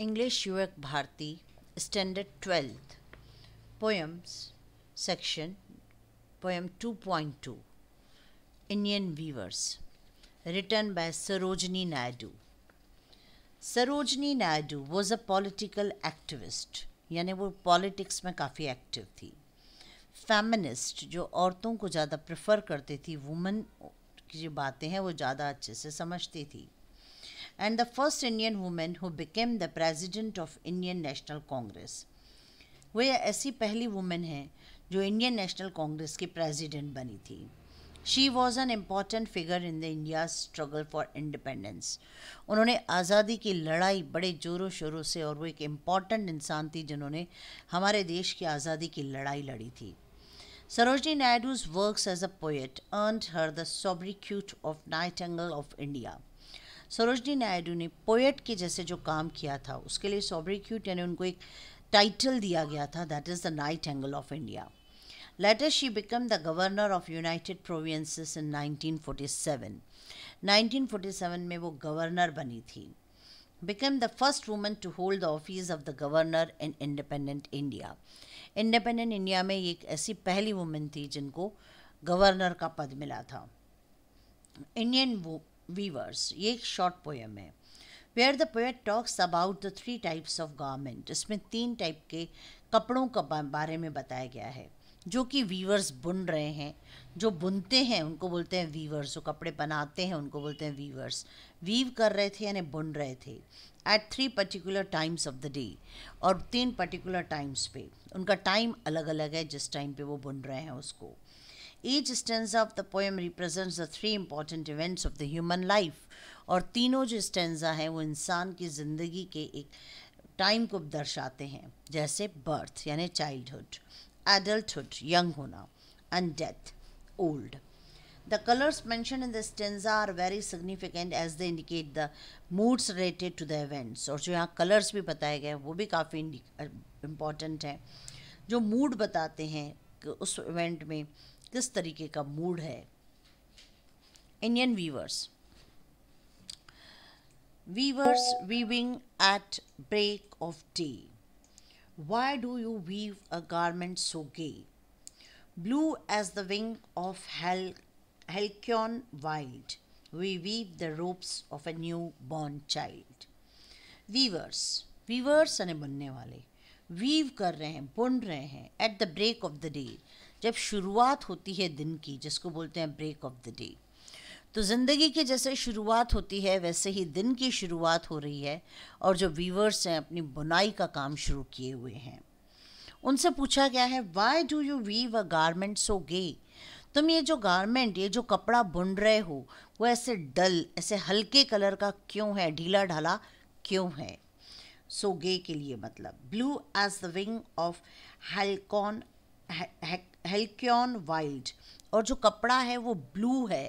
English Yuvak Bharati standard twelfth poems section poem 2.2 Indian weavers written by Sarojini Naidu Sarojini Naidu was a political activist यानी वो politics में काफ़ी active थी feminist जो औरतों को ज़्यादा प्रेफर करती थी वुमेन की जो बातें हैं वो ज़्यादा अच्छे से समझती थी and the first Indian woman who became the president of Indian National Congress. ये ऐसी पहली वुमेन है जो इंडियन नेशनल कांग्रेस की प्रेसिडेंट बनी थी she was an important figure in the India struggle for independence उन्होंने आज़ादी की लड़ाई बड़े जोरों शोरों से और वो एक इम्पॉर्टेंट इंसान थी जिन्होंने हमारे देश की आज़ादी की लड़ाई लड़ी थी Sarojini Naidu's works as a poet earned her the sobriquet of angle of India Sarojini Naidu ने पोएट के जैसे जो काम किया था उसके लिए सॉब्रिक्यूट यानी उनको एक टाइटल दिया गया था that is the nightingale of India later she become the governor of United Provinces in 1947. 1947 में वो गवर्नर बनी थी become the first woman to hold the office of the governor in independent India independent India में एक ऐसी पहली women थी जिनको गवर्नर का पद मिला था इंडियन वीवर्स ये एक शॉर्ट पोएम है where the poet talks about the three types of garment इसमें तीन टाइप के कपड़ों का बारे में बताया गया है जो कि वीवर्स बुन रहे हैं जो बुनते हैं उनको बोलते हैं वीवर्स जो कपड़े बनाते हैं उनको बोलते हैं वीवर्स वीव कर रहे थे यानी बुन रहे थे at three particular times of the day और तीन पर्टिकुलर टाइम्स पे उनका टाइम अलग अलग है जिस टाइम पे वो बुन रहे हैं उसको each stanza of the poem represents the three important events of the human life और तीनों जो स्टेंजा हैं वो इंसान की ज़िंदगी के एक टाइम को दर्शाते हैं जैसे बर्थ यानि यानी चाइल्डहुड एडल्टहुड यंग होना and death old the colours mentioned in the stanza are very significant as they indicate the moods related to the events और जो यहाँ कलर्स भी बताए गए वो भी काफ़ी इंपॉर्टेंट हैं जो मूड बताते हैं उस इवेंट में किस तरीके का मूड है Indian weavers weavers weaving at break of day why do you weave a garment so gay blue as the wing of Hel halcyon wild we weave the ropes of a new born child weavers weavers यानी बनने वाले weave कर रहे हैं बुन रहे हैं at the break of the day जब शुरुआत होती है दिन की जिसको बोलते हैं ब्रेक ऑफ द डे तो ज़िंदगी की जैसे शुरुआत होती है वैसे ही दिन की शुरुआत हो रही है और जो वीवर्स हैं अपनी बुनाई का काम शुरू किए हुए हैं उनसे पूछा गया है why do you weave a garment so gay तुम ये जो गारमेंट ये जो कपड़ा बुन रहे हो वो ऐसे डल ऐसे हल्के कलर का क्यों है ढीला ढाला क्यों है सो गे के लिए मतलब blue as the wing of halcyon halcyon wild और जो कपड़ा है वो ब्लू है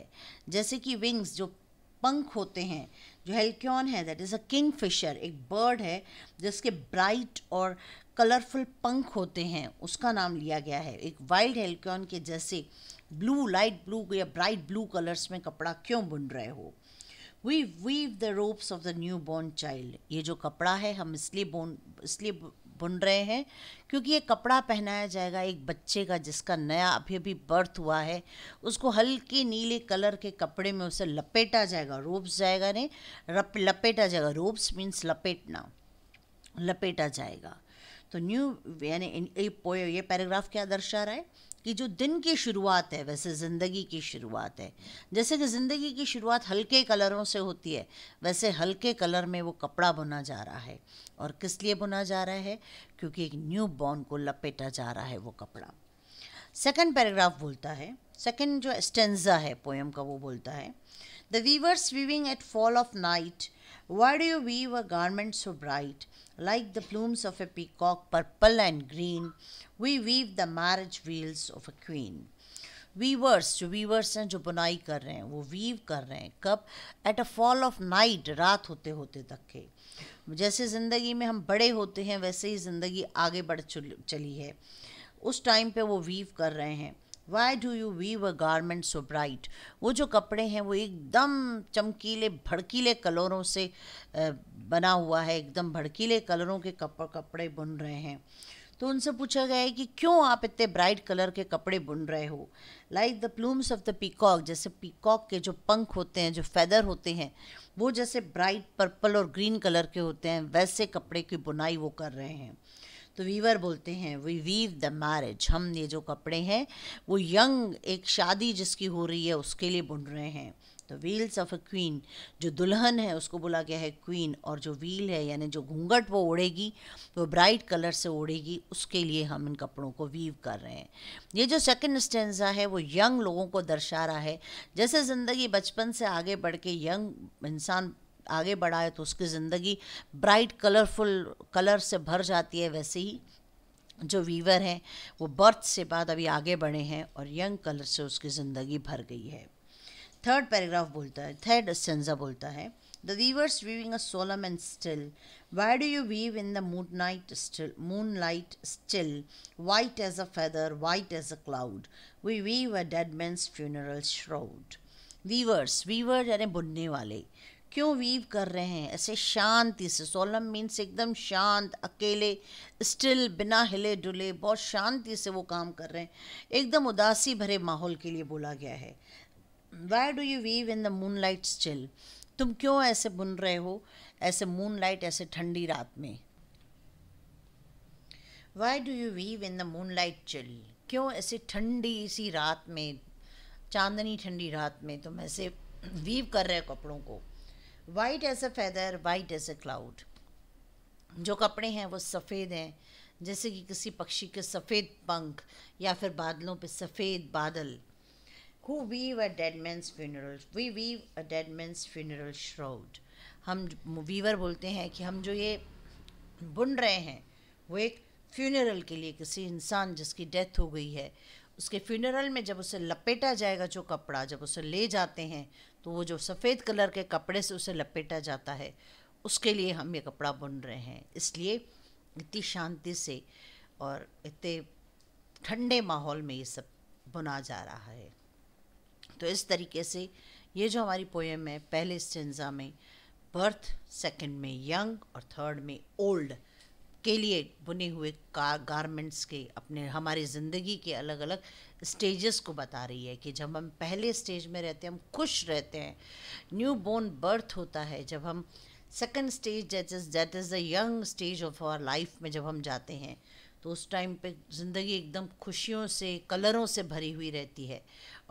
जैसे कि विंग्स जो पंख होते हैं जो हेल्क्योन है that is a kingfisher एक बर्ड है जिसके ब्राइट और कलरफुल पंख होते हैं उसका नाम लिया गया है एक वाइल्ड हेल्क्योन के जैसे ब्लू लाइट ब्लू या ब्राइट ब्लू कलर्स में कपड़ा क्यों बुन रहे हो we weave the robes of the new born child ये जो कपड़ा है हम इसलिए बोन इसलिए बुन रहे हैं क्योंकि ये कपड़ा पहनाया जाएगा एक बच्चे का जिसका नया अभी अभी बर्थ हुआ है उसको हल्के नीले कलर के कपड़े में उसे लपेटा जाएगा रोब्स जाएगा नहीं रप लपेटा जाएगा रोब्स मीन्स लपेटना लपेटा जाएगा तो न्यू यानी ये पोए ये पैराग्राफ क्या दर्शा रहा है कि जो दिन की शुरुआत है वैसे ज़िंदगी की शुरुआत है जैसे कि ज़िंदगी की शुरुआत हल्के कलरों से होती है वैसे हल्के कलर में वो कपड़ा बुना जा रहा है और किस लिए बुना जा रहा है क्योंकि एक न्यू बॉर्न को लपेटा जा रहा है वो कपड़ा सेकंड पैराग्राफ बोलता है सेकंड जो स्टेंजा है पोएम का वो बोलता है The weavers weaving at fall of night, why do you weave a garment so bright? Like the plumes of a peacock, purple and green, we weave the marriage wheels of a queen. Weavers जो weavers हैं जो बुनाई कर रहे हैं वो weave कर रहे हैं कब at a fall of night रात होते होते तक के जैसे ज़िंदगी में हम बड़े होते हैं वैसे ही ज़िंदगी आगे बढ़ चली है उस टाइम पे वो वीव कर रहे हैं why do you weave a garment so bright वो जो कपड़े हैं वो एकदम चमकीले भड़कीले कलरों से बना हुआ है एकदम भड़कीले कलरों के कपड़ कपड़े बुन रहे हैं तो उनसे पूछा गया है कि क्यों आप इतने ब्राइट कलर के कपड़े बुन रहे हो like the plumes of the peacock जैसे पीकॉक के जो पंख होते हैं जो फेदर होते हैं वो जैसे ब्राइट पर्पल और ग्रीन कलर के होते हैं वैसे कपड़े की बुनाई वो कर रहे हैं तो वीवर बोलते हैं वी वीव द मैरिज हम ये जो कपड़े हैं वो यंग एक शादी जिसकी हो रही है उसके लिए बुन रहे हैं तो व्हील्स ऑफ अ क्वीन जो दुल्हन है उसको बोला गया है क्वीन और जो व्हील है यानी जो घूंघट वो ओढ़ेगी वो ब्राइट कलर से ओढ़ेगी उसके लिए हम इन कपड़ों को वीव कर रहे हैं ये जो सेकंड स्टेंजा है वो यंग लोगों को दर्शा रहा है जैसे ज़िंदगी बचपन से आगे बढ़ के यंग इंसान आगे बढ़ाए तो उसकी ज़िंदगी ब्राइट कलरफुल कलर से भर जाती है वैसे ही जो वीवर हैं वो बर्थ से बाद अभी आगे बढ़े हैं और यंग कलर से उसकी ज़िंदगी भर गई है थर्ड पैराग्राफ बोलता है थर्ड सेंजा बोलता है the weavers weaving a solemn and still why do you weave in the moon night still moonlight still white as a feather white as a cloud we weave a dead man's funeral shroud weavers weaver यानी बुनने वाले क्यों weave कर रहे हैं ऐसे शांति से सोलम means एकदम शांत अकेले स्टिल बिना हिले डुले बहुत शांति से वो काम कर रहे हैं एकदम उदासी भरे माहौल के लिए बोला गया है why do you weave in the moonlight still तुम क्यों ऐसे बुन रहे हो ऐसे मून लाइट ऐसे ठंडी रात में why do you weave in the moonlight chill क्यों ऐसे ठंडी सी रात में चांदनी ठंडी रात में तुम ऐसे वीव कर रहे हो कपड़ों को white as a feather white as a cloud जो कपड़े हैं वो सफ़ेद हैं जैसे कि किसी पक्षी के सफ़ेद पंख या फिर बादलों पे सफ़ेद बादल who weave a dead man's funeral we weave a dead man's funeral shroud हम वीवर बोलते हैं कि हम जो ये बुन रहे हैं वो एक फ्यूनरल के लिए किसी इंसान जिसकी डेथ हो गई है उसके फ्यूनरल में जब उसे लपेटा जाएगा जो कपड़ा जब उसे ले जाते हैं तो वो जो सफ़ेद कलर के कपड़े से उसे लपेटा जाता है उसके लिए हम ये कपड़ा बुन रहे हैं इसलिए इतनी शांति से और इतने ठंडे माहौल में ये सब बुना जा रहा है तो इस तरीके से ये जो हमारी पोएम है पहले स्टेंजा में बर्थ सेकंड में यंग और थर्ड में ओल्ड के लिए बुने हुए गारमेंट्स के अपने हमारी ज़िंदगी के अलग अलग स्टेजेस को बता रही है कि जब हम पहले स्टेज में रहते हैं हम खुश रहते हैं न्यू बोर्न बर्थ होता है जब हम second stage that is that is the young stage of our life में जब हम जाते हैं तो उस टाइम पे ज़िंदगी एकदम खुशियों से कलरों से भरी हुई रहती है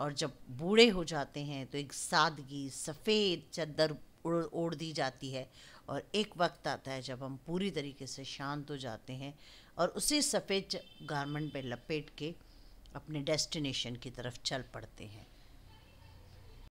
और जब बूढ़े हो जाते हैं तो एक सादगी सफ़ेद चद्दर उड़ ओढ़ दी जाती है और एक वक्त आता है जब हम पूरी तरीके से शांत हो जाते हैं और उसी सफ़ेद गारमेंट पे लपेट के अपने डेस्टिनेशन की तरफ चल पड़ते हैं